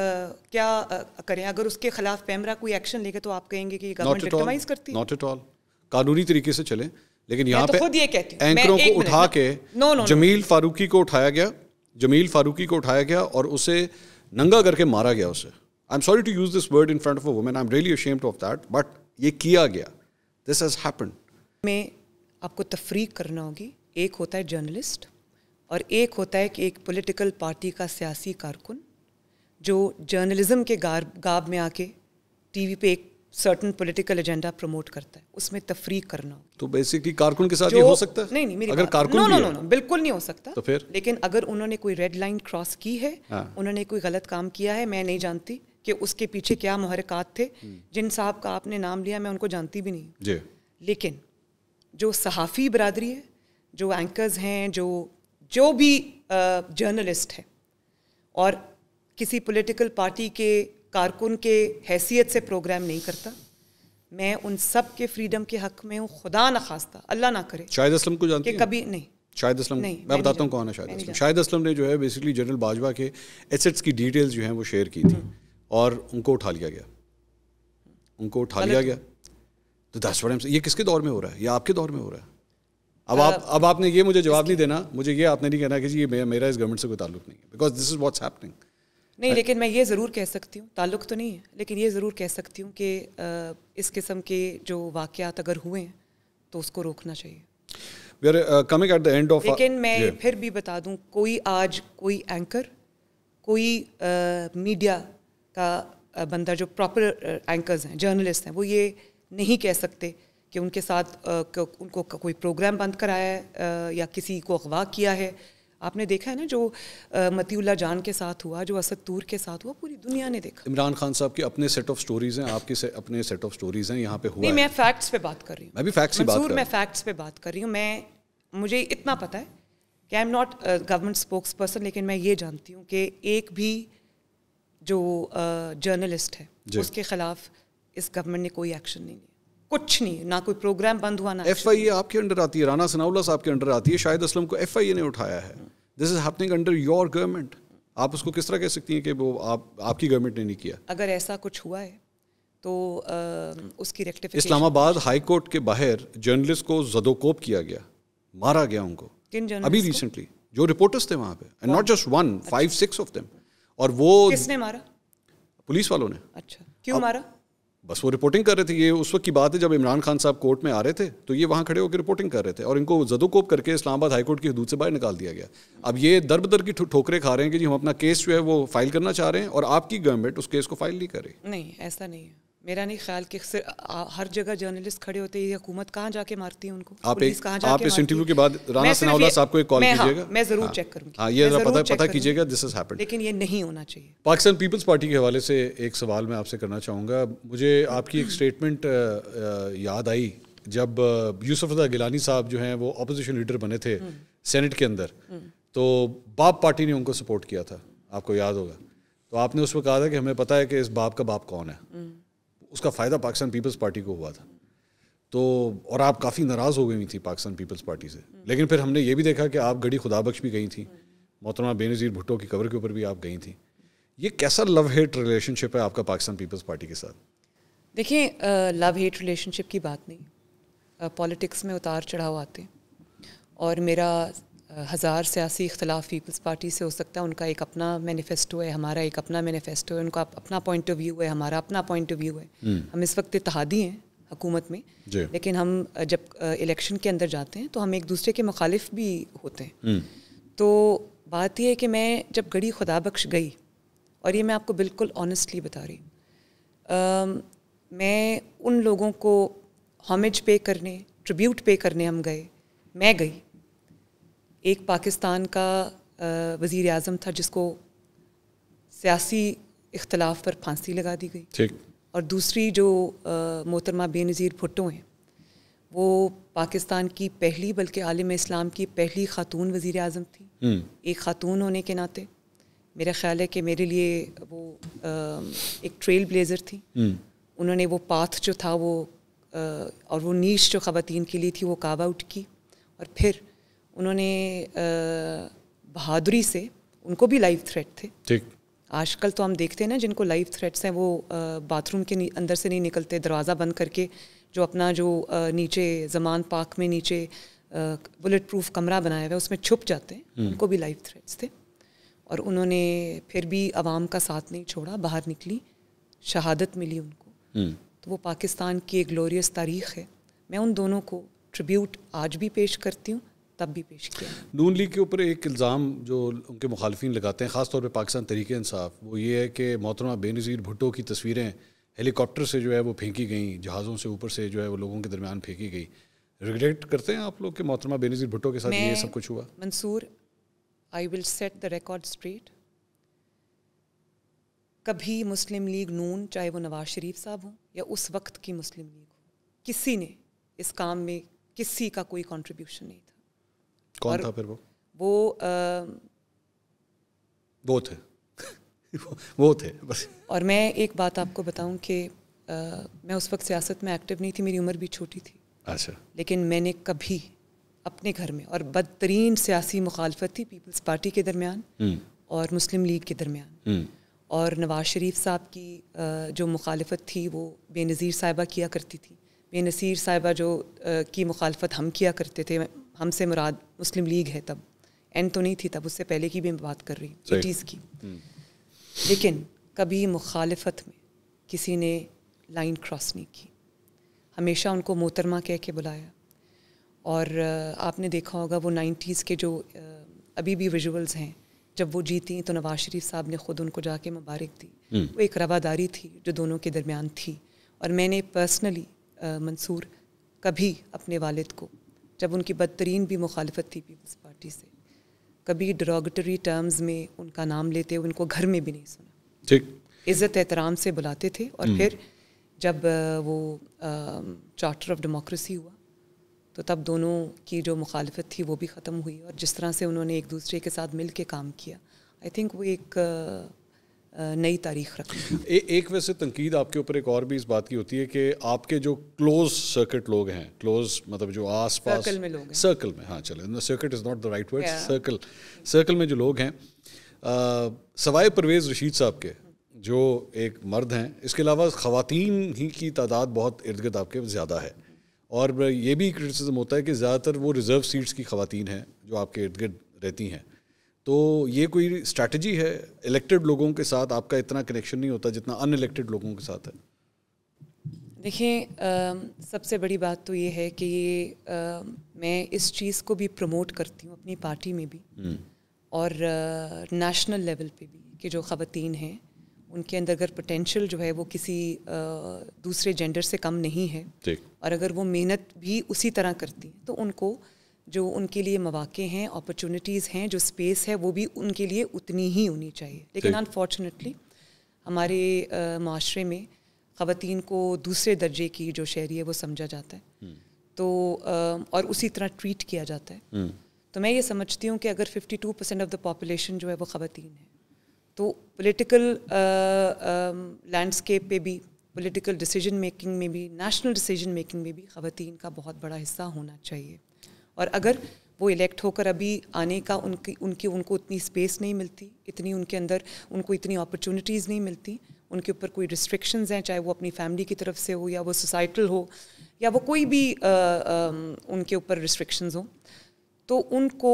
क्या आ, करें अगर उसके खिलाफ पैमरा कोई एक्शन लेगा तो आप कहेंगे कि गवर्नमेंट करती नॉट एट ऑल कानूनी तरीके से चलें लेकिन यहाँ पे तो पे एंकरों को उठा के नो, नो, जमील फारूकी को उठाया गया जमील फारूकी को उठाया गया और उसे नंगा करके मारा गया उसे I am sorry to use this word in front of women I am really ashamed of that but ये किया गया दिस हैज हैपन में आपको तफरीक करना होगी एक होता है जर्नलिस्ट और एक होता है कि एक पॉलिटिकल पार्टी का सियासी कारकुन जो जर्नलिज्म के गार गाब में आके टीवी पे एक सर्टन पॉलिटिकल एजेंडा प्रमोट करता है उसमें तफरी करना तो बेसिकली कारकुन के साथ ये हो सकता है नहीं नहीं मेरी अगर कारकुन नो, नो, नो, बिल्कुल नहीं हो सकता तो फिर लेकिन अगर उन्होंने कोई रेड लाइन क्रॉस की है हाँ। उन्होंने कोई गलत काम किया है मैं नहीं जानती कि उसके पीछे क्या मुहरक़ात थे हम्म। जिन साहब का आपने नाम लिया मैं उनको जानती भी नहीं लेकिन जो सहाफ़ी बरदरी है जो एंकर्स हैं जो जो भी जर्नलिस्ट है और किसी पॉलिटिकल पार्टी के कारकुन के हैसियत से प्रोग्राम नहीं करता मैं उन सब के फ्रीडम के हक में हूँ खुदा ना खास्ता अल्लाह ना करे शायद असलम को जानते कभी नहीं शाहिद असलम मैं बताता हूँ कौन है शाहिद असलम शाहिद असलम ने जो है बेसिकली जनरल बाजवा के एसेट्स की डिटेल्स जो हैं वो शेयर की थी और उनको उठा लिया गया उनको उठा लिया गया तो दस बड़े ये किसके दौर में हो रहा है या आपके दौर में हो रहा है अब आप अब आपने ये मुझे जवाब नहीं देना मुझे ये आपने नहीं कहना कि जी ये मेरा इस गवर्नमेंट से कोई ताल्लुक नहीं है because this is what's happening नहीं लेकिन मैं ये ज़रूर कह सकती हूँ ताल्लुक तो नहीं है लेकिन ये ज़रूर कह सकती हूँ कि इस किस्म के जो वाक़ात अगर हुए हैं तो उसको रोकना चाहिए coming at the end of लेकिन मैं yeah. फिर भी बता दूं कोई आज कोई एंकर कोई मीडिया का बंदा जो प्रॉपर एंकर्स हैं जर्नलिस्ट हैं वो ये नहीं कह सकते कि उनके साथ उनको कोई प्रोग्राम बंद कराया है या किसी को अगवा किया है आपने देखा है ना जो मतीउल्ला जान के साथ हुआ जो असद तूर के साथ हुआ पूरी दुनिया ने देखा इमरान खान साहब के अपने सेट ऑफ स्टोरीज हैं आपके से, अपने सेट ऑफ स्टोरीज हैं यहाँ पे हुआ नहीं मैं फैक्ट्स पे बात कर रही हूँ मैं भी फैक्ट्स की बात मैं फैक्ट्स पे बात कर रही हूँ मैं मुझे इतना पता है कि I am not government spokesperson लेकिन मैं ये जानती हूँ कि एक भी जो जर्नलिस्ट है उसके खिलाफ इस गवर्नमेंट ने कोई एक्शन नहीं लिया कुछ नहीं ना कोई प्रोग्राम बंद हुआ ना एफ आई ए आपके अंडर आती है राना सनाउल्ला साहब के अंडर आती है शायद असलम को एफ आई ए ने उठाया है this is happening under your government आप उसको किस तरह कह सकती हैं कि वो आप आपकी गवर्नमेंट ने नहीं किया अगर ऐसा कुछ हुआ है तो आ, उसकी रेक्टिफिकेशन इस्लामाबाद हाई कोर्ट के बाहर जर्नलिस्ट को जदोकोप किया गया मारा गया उनको अभी रिसेंटली जो रिपोर्टर्स थे वहाँ पे and not just one five six of them और वो किसने मारा पुलिस वालों ने अच्छा क्यों मारा बस वो रिपोर्टिंग कर रहे थे ये उस वक्त की बात है जब इमरान खान साहब कोर्ट में आ रहे थे तो ये वहाँ खड़े होकर रिपोर्टिंग कर रहे थे और इनको जदोकोप करके इस्लामाबाद हाईकोर्ट की हदूद से बाहर निकाल दिया गया अब ये दर बदर की ठोकरें खा रहे हैं कि जी हम अपना केस जो है वो फाइल करना चाह रहे हैं और आपकी गवर्नमेंट उस केस को फाइल नहीं कर रही नहीं ऐसा नहीं है मेरा नहीं ख्याल कि हर जगह जर्नलिस्ट खड़े होते हैं हुकूमत कहाँ जाके मारती है उनको आप एक कहां जाके आप इस इंटरव्यू के बाद राणा सनाउल्ला साहब को एक कॉल हाँ, कीजिएगा मैं जरूर चेक करूंगा हाँ, ये पता पता कीजिएगा दिस इज हैपेंड लेकिन ये नहीं होना चाहिए पाकिस्तान पीपल्स पार्टी के हवाले से एक सवाल मैं आपसे करना चाहूंगा मुझे आपकी एक स्टेटमेंट याद आई जब यूसुफ अदा गिलानी साहब जो हैं वो अपोजिशन लीडर बने थे सेनेट हम्म। के अंदर हम्म। तो बाप पार्टी ने उनको सपोर्ट किया था आपको याद होगा तो आपने उस वक्त कहा था कि हमें पता है कि इस बाप का बाप कौन है हम्म। उसका फ़ायदा पाकिस्तान पीपल्स पार्टी को हुआ था तो और आप काफ़ी नाराज़ हो गई थी पाकिस्तान पीपल्स पार्टी से लेकिन फिर हमने ये भी देखा कि आप गढ़ी खुदाबख्श भी गई थी मोहतरमा बेनज़ीर भुट्टो की कवर के ऊपर भी आप गई थी ये कैसा लव हेट रिलेशनशिप है आपका पाकिस्तान पीपल्स पार्टी के साथ देखिए लव हेट रिलेशनशिप की बात नहीं पॉलिटिक्स में उतार चढ़ाव आते हैं और मेरा हज़ार सियासी इख्तलाफ पीपल्स पार्टी से हो सकता है उनका एक अपना मैनिफेस्टो है हमारा एक अपना मैनिफेस्टो है उनका अपना पॉइंट ऑफ व्यू है हमारा अपना पॉइंट ऑफ व्यू है हम्म। हम इस वक्त इतहादी हैं हुकूमत में लेकिन हम जब इलेक्शन के अंदर जाते हैं तो हम एक दूसरे के मुखालिफ भी होते हैं हम्म। तो बात यह है कि मैं जब गड़ी खुदा बख्श गई और ये मैं आपको बिल्कुल ऑनेस्टली बता रही मैं उन लोगों को हॉमेज पे करने ट्रिब्यूट पे करने हम गए मैं गई एक पाकिस्तान का वज़ी अजम था जिसको सियासी इख्तलाफ पर फांसी लगा दी गई ठीक और दूसरी जो मोहतरमा बेनज़ीर भुट्टो हैं वो पाकिस्तान की पहली बल्कि आलम इस्लाम की पहली खातून वज़ी अजम थी हम्म। एक खातून होने के नाते मेरा ख्याल है कि मेरे लिए वो आ, एक ट्रेल ब्लेज़र थी हम्म। उन्होंने वो पाथ जो था वो आ, और वो नीच जो ख़वान के लिए थी वो काव आउट की और फिर उन्होंने बहादुरी से उनको भी लाइव थ्रेट थे ठीक आजकल तो हम देखते हैं ना जिनको लाइव थ्रेट्स हैं वो बाथरूम के अंदर से नहीं निकलते दरवाज़ा बंद करके जो अपना जो नीचे जमान पाक में नीचे बुलेट प्रूफ कमरा बनाया हुआ है उसमें छुप जाते हैं हम्म। उनको भी लाइव थ्रेट्स थे और उन्होंने फिर भी आवाम का साथ नहीं छोड़ा बाहर निकली शहादत मिली उनको हम्म। तो वो पाकिस्तान की एक ग्लोरियस तारीख़ है मैं उन दोनों को ट्रिब्यूट आज भी पेश करती हूँ तब भी पेश किया नून लीग के ऊपर एक इल्ज़ाम जो उनके मुखालफी लगाते हैं ख़ासतौर पर पाकिस्तान तरीके इंसाफ वो ये है कि मोहतरमा बेनज़ीर भुट्टो की तस्वीरें हेलीकॉप्टर से जो है वो फेंकी गई जहाज़ों से ऊपर से जो है वो लोगों के दरमियान फेंकी गई रिग्रेट करते हैं आप लोग कि मोहतरमा बेनज़ीर भुट्टो के साथ ये सब कुछ हुआ Mansoor I will set the record straight कभी मुस्लिम लीग नून चाहे वो नवाज शरीफ साहब हों या उस वक्त की मुस्लिम लीग हो किसी ने इस काम में किसी का कोई कंट्रीब्यूशन नहीं था कौन था फिर वो वो आ, वो थे वो थे बस और मैं एक बात आपको बताऊं कि आ, मैं उस वक्त सियासत में एक्टिव नहीं थी मेरी उम्र भी छोटी थी अच्छा लेकिन मैंने कभी अपने घर में और बदतरीन सियासी मुखालफत थी पीपल्स पार्टी के दरमियान हम्म। और मुस्लिम लीग के दरमियान हम्म। और नवाज शरीफ साहब की जो मुखालफत थी वो बेनज़ीर साहिबा किया करती थी बेनसीर साहिबा जो की मुखालफत हम किया करते थे हमसे मुराद मुस्लिम लीग है तब एंड तो नहीं थी तब उससे पहले की भी मैं बात कर रही हूँ एटीज़ की हम्म। लेकिन कभी मुखालफत में किसी ने लाइन क्रॉस नहीं की हमेशा उनको मोहतरमा कह के बुलाया और आपने देखा होगा वो नाइन्टीज़ के जो अभी भी विजुअल्स हैं जब वो जीती तो नवाज शरीफ साहब ने ख़ुद उनको जाके मुबारक दी हम्म। वो एक रवादारी थी जो दोनों के दरमियान थी और मैंने पर्सनली मंसूर कभी अपने वालिद को जब उनकी बदतरीन भी मुखालफत थी पीपल्स पार्टी से कभी डरोगटरी टर्म्स में उनका नाम लेते उनको घर में भी नहीं सुना ठीक इज़्ज़त एहतराम से बुलाते थे और हम्म। फिर जब वो चार्टर ऑफ डेमोक्रेसी हुआ तो तब दोनों की जो मुखालफत थी वो भी ख़त्म हुई और जिस तरह से उन्होंने एक दूसरे के साथ मिल के काम किया आई थिंक वो एक नई तारीख रखना ए, एक वैसे तनकीद आपके ऊपर एक और भी इस बात की होती है कि आपके जो क्लोज सर्किट लोग हैं क्लोज मतलब जो आस पास सर्कल में लोग सर्कल में हाँ चले circuit is not the right word circle circle में जो लोग हैं सवाए परवेज़ रशीद साहब के जो एक मर्द हैं इसके अलावा ख़वान ही की तादाद बहुत इर्द गिर्द आपके ज़्यादा है और ये भी क्रिटिसिज्म होता है कि ज़्यादातर वो रिज़र्व सीट्स की ख़ातन हैं जो आपके इर्द गिर्द रहती हैं तो ये कोई स्ट्रैटेजी है इलेक्टेड लोगों के साथ आपका इतना कनेक्शन नहीं होता जितना अनइलेक्टेड लोगों के साथ है देखिए सबसे बड़ी बात तो ये है कि आ, मैं इस चीज़ को भी प्रमोट करती हूँ अपनी पार्टी में भी हम्म। और नेशनल लेवल पे भी कि जो ख़वान हैं उनके अंदर अगर पोटेंशियल जो है वो किसी आ, दूसरे जेंडर से कम नहीं है और अगर वो मेहनत भी उसी तरह करती हैं तो उनको जो उनके लिए मौाक़े हैं अपॉर्चुनिटीज़ हैं जो स्पेस है वो भी उनके लिए उतनी ही होनी चाहिए लेकिन अनफॉर्चुनेटली हमारे माशरे में ख़वान को दूसरे दर्जे की जो शहरी है वो समझा जाता है हम्म। तो और उसी तरह ट्रीट किया जाता है हम्म। तो मैं ये समझती हूँ कि अगर 52 परसेंट ऑफ द पॉपुलेशन जो है वो ख़वान है तो पॉलिटिकल लैंडस्केप पे भी पॉलिटिकल डिसीजन मेकिंग में भी नेशनल डिसीजन मेकिंग में भी ख़वान का बहुत बड़ा हिस्सा होना चाहिए और अगर वो इलेक्ट होकर अभी आने का उनकी उनकी उनको उतनी स्पेस नहीं मिलती इतनी उनके अंदर उनको इतनी अपॉर्चुनिटीज़ नहीं मिलती उनके ऊपर कोई रिस्ट्रिक्शंस हैं चाहे वो अपनी फैमिली की तरफ से हो या वो सोसाइटल हो या वो कोई भी आ, आ, उनके ऊपर रिस्ट्रिक्शंस हो तो उनको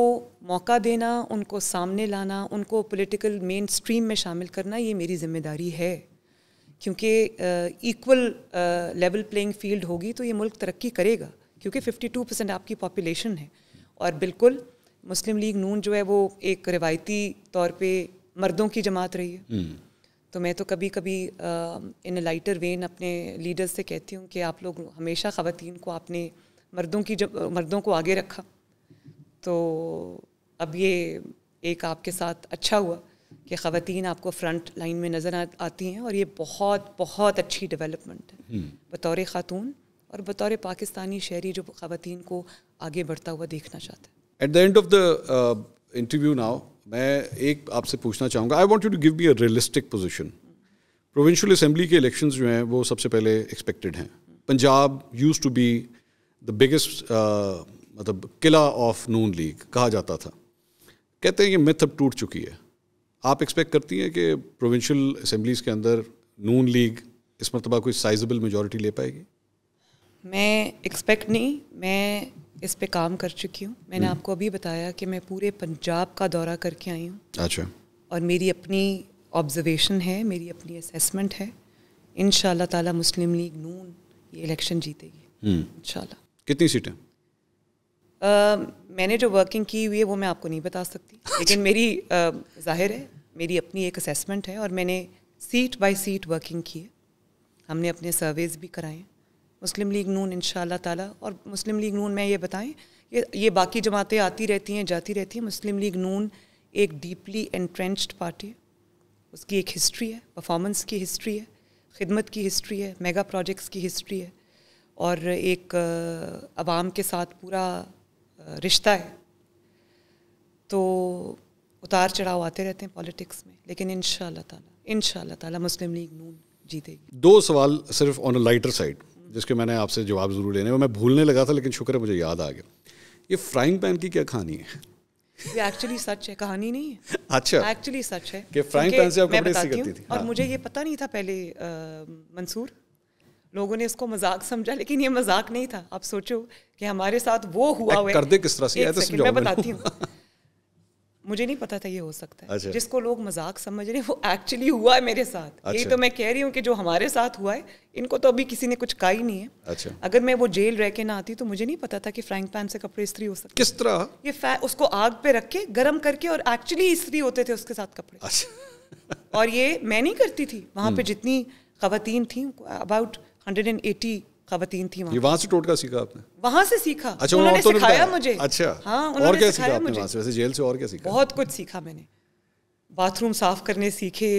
मौका देना उनको सामने लाना उनको पॉलिटिकल मेन स्ट्रीम में शामिल करना ये मेरी जिम्मेदारी है क्योंकि इक्वल लेवल प्लेइंग फील्ड होगी तो ये मुल्क तरक्की करेगा क्योंकि 52 परसेंट आपकी पॉपुलेशन है और बिल्कुल मुस्लिम लीग नून जो है वो एक रिवायती तौर पे मर्दों की जमात रही है हम्म। तो मैं तो कभी कभी इन लाइटर वेन अपने लीडर्स से कहती हूँ कि आप लोग हमेशा ख़वान को आपने मर्दों की जब मर्दों को आगे रखा तो अब ये एक आपके साथ अच्छा हुआ कि ख़वान आपको फ्रंट लाइन में नज़र आ, आती हैं और ये बहुत बहुत अच्छी डेवलपमेंट है हम्म। बतौर ख़ातून और बतौर पाकिस्तानी शहरी जो खातन को आगे बढ़ता हुआ देखना चाहते हैं at the end of the interview now मैं एक आपसे पूछना चाहूँगा I want you to give me a realistic position provincial assembly के इलेक्शन जो हैं वो सबसे पहले एक्सपेक्टेड हैं Punjab used to be the biggest मतलब किला ऑफ नून लीग कहा जाता था कहते हैं ये मिथ अब टूट चुकी है आप एक्सपेक्ट करती हैं कि प्रोविंशल असम्बलीज़ के अंदर नून लीग इस मरतबा कोई साइजेबल मेजॉरिटी ले पाएगी मैं एक्सपेक्ट नहीं मैं इस पे काम कर चुकी हूँ मैंने हम्म। आपको अभी बताया कि मैं पूरे पंजाब का दौरा करके आई हूँ अच्छा और मेरी अपनी ऑब्जर्वेशन है मेरी अपनी असेसमेंट है इन ताला मुस्लिम लीग नून ये इलेक्शन जीतेगी हम्म। इन कितनी सीटें Uh, मैंने जो वर्किंग की हुई है वो मैं आपको नहीं बता सकती अच्छा। लेकिन मेरी uh, जाहिर है मेरी अपनी एक असेसमेंट है और मैंने सीट बाय सीट वर्किंग की है हमने अपने सर्वेज भी कराए मुस्लिम लीग नून इन ताला और मुस्लिम लीग नून में ये बताएं ये ये बाकी जमातें आती रहती हैं जाती रहती हैं मुस्लिम लीग नून एक डीपली एंट्रेंच्ड पार्टी है उसकी एक हिस्ट्री है परफॉर्मेंस की हिस्ट्री है खिदमत की हिस्ट्री है मेगा प्रोजेक्ट्स की हिस्ट्री है और एक आवाम के साथ पूरा रिश्ता है तो उतार चढ़ाव आते रहते हैं पॉलिटिक्स में लेकिन इन ताला इन ताला मुस्लिम लीग नून जीतेगी दो सवाल सिर्फ ऑन अ लाइटर साइड जिसके मैंने आपसे जवाब ज़रूर लेने मैं भूलने लगा था लेकिन शुक्र है मुझे याद आ गया ये फ्राइंग पैन की क्या कहानी है ये एक्चुअली सच है कहानी नहीं है अच्छा एक्चुअली सच है कि फ्राइंग पैन से आप कपड़े सी करती थी और हाँ। मुझे ये पता नहीं था पहले मंसूर लोगों ने इसको मजाक समझा लेकिन ये मजाक नहीं था आप सोचो कि हमारे साथ वो हुआ हुआ है कर दे किस तरह से तो मैं बताती हूँ मुझे नहीं पता था ये हो सकता है अच्छा। जिसको लोग मजाक समझ रहे हैं वो एक्चुअली हुआ है मेरे साथ अच्छा। यही तो मैं कह रही हूँ कि जो हमारे साथ हुआ है इनको तो अभी किसी ने कुछ कहा ही नहीं है अच्छा। अगर मैं वो जेल रह के ना आती तो मुझे नहीं पता था कि फ्रैंक पैन से कपड़े इस्त्री हो सकते किस तरह ये उसको आग पे रख के गर्म करके और एक्चुअली इस्त्री होते थे उसके साथ कपड़े अच्छा। और ये मैं नहीं करती थी वहाँ पे हम्म। जितनी खातन थी अबाउट हंड्रेड एंड एटी खातन थी ये वहाँ से टोटका सीखा आपने वहाँ से सीखा अच्छा उन्होंने तो सिखाया मुझे अच्छा हाँ उन्होंने और क्या सिखाया आपने वहाँ से वैसे जेल से और क्या सीखा बहुत कुछ सीखा मैंने बाथरूम साफ करने सीखे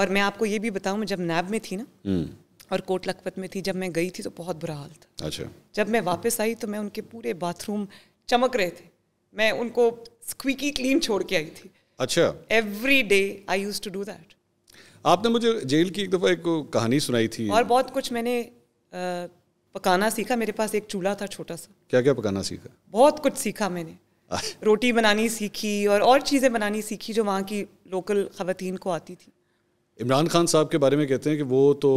और मैं आपको ये भी बताऊँ जब नैब में थी ना हम्म। और कोट लखपत में थी जब मैं गई थी तो बहुत बुरा हाल था अच्छा जब मैं वापस आई तो मैं उनके पूरे बाथरूम चमक रहे थे मैं उनको स्क्वीकी क्लीन छोड़ के आई थी अच्छा every day I used to do that आपने मुझे जेल की एक दफा एक कहानी सुनाई थी और बहुत कुछ मैंने पकाना सीखा मेरे पास एक चूल्हा था छोटा सा क्या क्या पकाना सीखा बहुत कुछ सीखा मैंने रोटी बनानी सीखी और और चीज़ें बनानी सीखी जो वहाँ की लोकल ख़वान को आती थी इमरान खान साहब के बारे में कहते हैं कि वो तो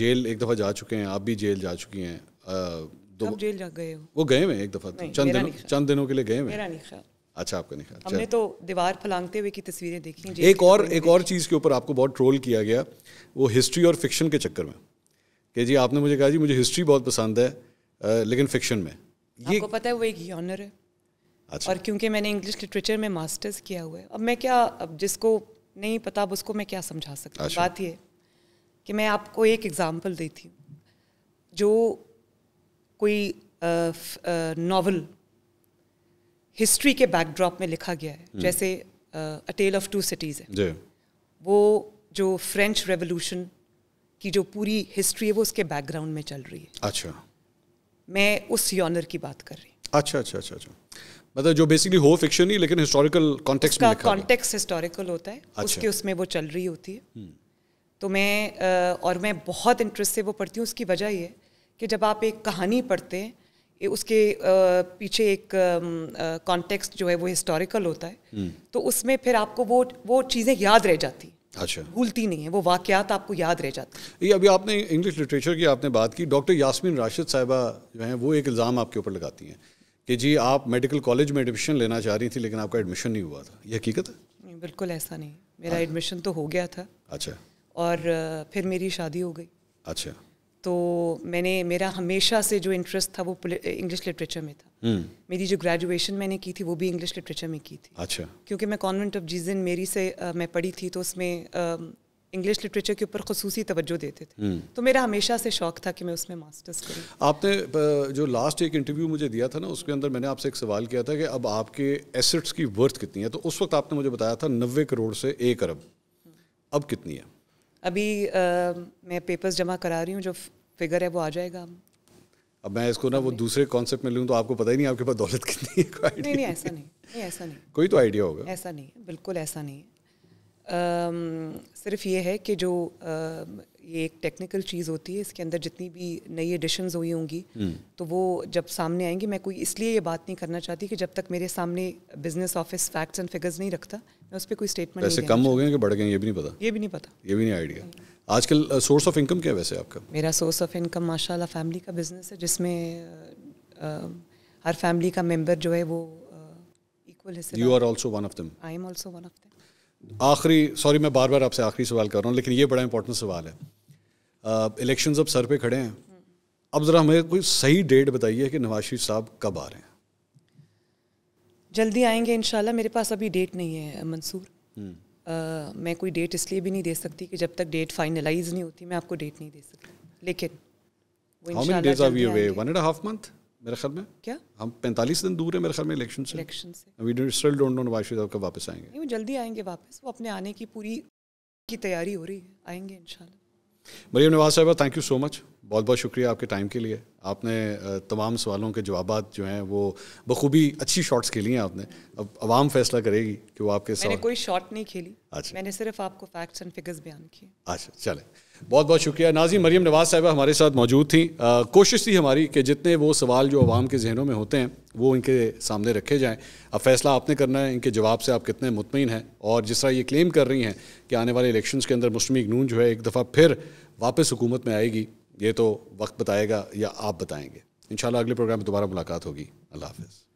जेल एक दफ़ा जा चुके हैं आप भी जेल जा चुकी हैं दो तो जेल जा गए हो वो गए हुए एक दफ़ा चंद दिनों चंद दिनों के लिए गए हुए अच्छा आपका नहीं ख्याल हमने तो दीवार फलांगते हुए की तस्वीरें देखी एक और एक और चीज़ के ऊपर आपको बहुत ट्रोल किया गया वो हिस्ट्री और फिक्शन के चक्कर में कि जी आपने मुझे कहा जी मुझे हिस्ट्री बहुत पसंद है लेकिन फिक्शन में ये आपको पता है वो एक ऑनर है अच्छा। और क्योंकि मैंने इंग्लिश लिटरेचर में मास्टर्स किया हुआ है अब मैं क्या अब जिसको नहीं पता अब उसको मैं क्या समझा सकती हूँ अच्छा। बात ये कि मैं आपको एक एग्ज़ाम्पल देती हूँ जो कोई नावल हिस्ट्री के बैकड्रॉप में लिखा गया है हम्म। जैसे a tale of two cities है वो जो फ्रेंच रेवोल्यूशन की जो पूरी हिस्ट्री है वो उसके बैकग्राउंड में चल रही है अच्छा मैं उस यॉनर की बात कर रही हूँ अच्छा अच्छा अच्छा अच्छा मतलब जो बेसिकली हो फिक्शन ही लेकिन हिस्टोरिकल कॉन्टेक्स्ट में कॉन्टेक्स्ट हिस्टोरिकल होता है अच्छा। उसके उसमें वो चल रही होती है हम्म। तो मैं और मैं बहुत इंटरेस्ट से वो पढ़ती हूँ उसकी वजह ये कि जब आप एक कहानी पढ़ते हैं उसके पीछे एक कॉन्टेक्स्ट जो है वो हिस्टोरिकल होता है हम्म। तो उसमें फिर आपको वो वो चीज़ें याद रह जाती अच्छा भूलती नहीं है वो वाकयात आपको याद रह जाते ये अभी आपने इंग्लिश लिटरेचर की आपने बात की डॉक्टर यासमिन राशिद साहिबा जो हैं वो एक इल्ज़ाम आपके ऊपर लगाती हैं कि जी आप मेडिकल कॉलेज में एडमिशन लेना चाह रही थी लेकिन आपका एडमिशन नहीं हुआ था ये हकीकत है बिल्कुल ऐसा नहीं मेरा एडमिशन हाँ। तो हो गया था अच्छा और फिर मेरी शादी हो गई अच्छा तो मैंने मेरा हमेशा से जो इंटरेस्ट था वो इंग्लिश लिटरेचर में था hmm. मेरी जो ग्रेजुएशन मैंने की थी वो भी इंग्लिश लिटरेचर में की थी अच्छा क्योंकि मैं कॉन्वेंट ऑफ जीजन मेरी से आ, मैं पढ़ी थी तो उसमें इंग्लिश लिटरेचर के ऊपर खसूसी तवज्जो देते थे hmm. तो मेरा हमेशा से शौक था कि मैं उसमें मास्टर्स करूँ आपने जो लास्ट एक इंटरव्यू मुझे दिया था ना उसके अंदर मैंने आपसे एक सवाल किया था कि अब आपके एसेट्स की वर्थ कितनी है तो उस वक्त आपने मुझे बताया था नब्बे करोड़ से एक अरब अब कितनी है अभी आ, मैं पेपर्स जमा करा रही हूँ जो फिगर है वो आ जाएगा अब मैं इसको ना वो दूसरे कॉन्सेप्ट में लूँ तो आपको पता ही नहीं आपके पास दौलत कितनी है नहीं नहीं ऐसा नहीं नहीं ऐसा नहीं कोई तो आइडिया होगा ऐसा नहीं बिल्कुल ऐसा नहीं सिर्फ ये है कि जो ये एक टेक्निकल चीज़ होती है इसके अंदर जितनी भी नई एडिशंस हुई होंगी हम्म। तो वो जब सामने आएंगी मैं कोई इसलिए ये बात नहीं करना चाहती कि जब तक मेरे सामने business office facts and figures नहीं रखता उस पर कोई स्टेटमेंट पैसे कम हो गए कि बढ़ गए ये भी नहीं पता ये भी नहीं पता ये भी नहीं आइडिया आजकल सोर्स ऑफ इनकम क्या है वैसे आपका मेरा सोर्स ऑफ इनकम माशाल्लाह फैमिली का बिजनेस है जिसमें uh, uh, हर फैमिली का मेंबर जो है वो इक्वल uh, हिस्से you are also one of them I am also one of them आखिरी सॉरी मैं बार बार आपसे आखिरी सवाल कर रहा हूँ लेकिन ये बड़ा इंपॉर्टेंट सवाल है इलेक्शन uh, अब सर पे खड़े हैं अब ज़रा हमें कोई सही डेट बताइए कि नवाज शरीफ साहब कब आ रहे हैं जल्दी आएंगे इन मेरे पास अभी डेट नहीं है मंसूर हम्म। मैं कोई डेट इसलिए भी नहीं दे सकती कि जब तक डेट फाइनलाइज नहीं होती मैं आपको डेट नहीं दे सकती लेकिन मेरे ख्याल में क्या हम 45 दिन दूर है मेरे ख्याल में इलेक्शन से इलेक्शन से we still don't know Nawaz Sharif कब वापस आएंगे वो जल्दी आएंगे वापस वो अपने आने की पूरी की तैयारी हो रही है आएंगे इंशाल्लाह मरियम नवाज साहब थैंक यू सो मच बहुत बहुत शुक्रिया आपके टाइम के लिए आपने तमाम सवालों के जवाब जो हैं वो बखूबी अच्छी शॉट्स खेली हैं आपने अब आवाम फैसला करेगी कि वो आपके मैंने कोई शॉट नहीं खेली अच्छा मैंने सिर्फ आपको फैक्ट्स एंड फिगर्स बयान किए अच्छा चले बहुत बहुत शुक्रिया नाजी मरीम नवाज साहबा हमारे साथ मौजूद थी आ, कोशिश थी हमारी कि जितने वो सवाल जो आवाम के जहनों में होते हैं वो इनके सामने रखे जाएं अब फैसला आपने करना है इनके जवाब से आप कितने मुतमिन हैं और जिस तरह ये क्लेम कर रही हैं कि आने वाले इलेक्शंस के अंदर मुस्लिम नून जो है एक दफ़ा फिर वापस हुकूमत में आएगी ये तो वक्त बताएगा या आप बताएंगे इन अगले प्रोग्राम में दोबारा मुलाकात होगी अल्लाह हाफिज़